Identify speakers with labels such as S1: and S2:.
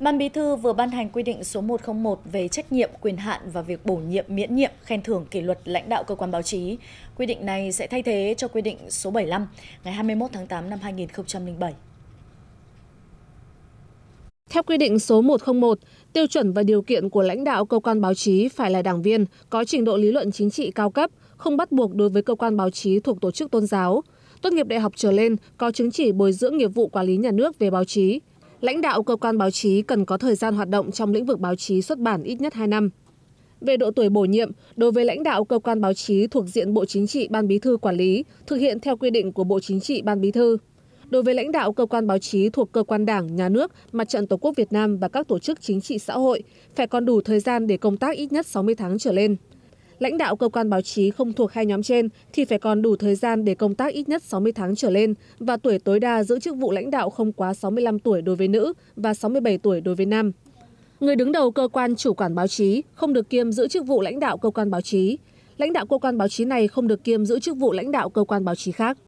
S1: Ban Bí thư vừa ban hành quy định số 101 về trách nhiệm, quyền hạn và việc bổ nhiệm, miễn nhiệm, khen thưởng kỷ luật lãnh đạo cơ quan báo chí. Quy định này sẽ thay thế cho quy định số 75 ngày 21 tháng 8 năm 2007.
S2: Theo quy định số 101, tiêu chuẩn và điều kiện của lãnh đạo cơ quan báo chí phải là đảng viên có trình độ lý luận chính trị cao cấp, không bắt buộc đối với cơ quan báo chí thuộc tổ chức tôn giáo, tốt nghiệp đại học trở lên, có chứng chỉ bồi dưỡng nghiệp vụ quản lý nhà nước về báo chí, lãnh đạo cơ quan báo chí cần có thời gian hoạt động trong lĩnh vực báo chí xuất bản ít nhất 2 năm. Về độ tuổi bổ nhiệm, đối với lãnh đạo cơ quan báo chí thuộc diện Bộ Chính trị Ban Bí thư quản lý, thực hiện theo quy định của Bộ Chính trị Ban Bí thư. Đối với lãnh đạo cơ quan báo chí thuộc cơ quan Đảng, Nhà nước, Mặt trận Tổ quốc Việt Nam và các tổ chức chính trị xã hội, phải còn đủ thời gian để công tác ít nhất 60 tháng trở lên lãnh đạo cơ quan báo chí không thuộc hai nhóm trên thì phải còn đủ thời gian để công tác ít nhất sáu mươi tháng trở lên và tuổi tối đa giữ chức vụ lãnh đạo không quá sáu mươi năm tuổi đối với nữ và sáu mươi bảy tuổi đối với nam. Người đứng đầu cơ quan chủ quản báo chí không được kiêm giữ chức vụ lãnh đạo cơ quan báo chí. Lãnh đạo cơ quan báo chí này không được kiêm giữ chức vụ lãnh đạo cơ quan báo chí khác.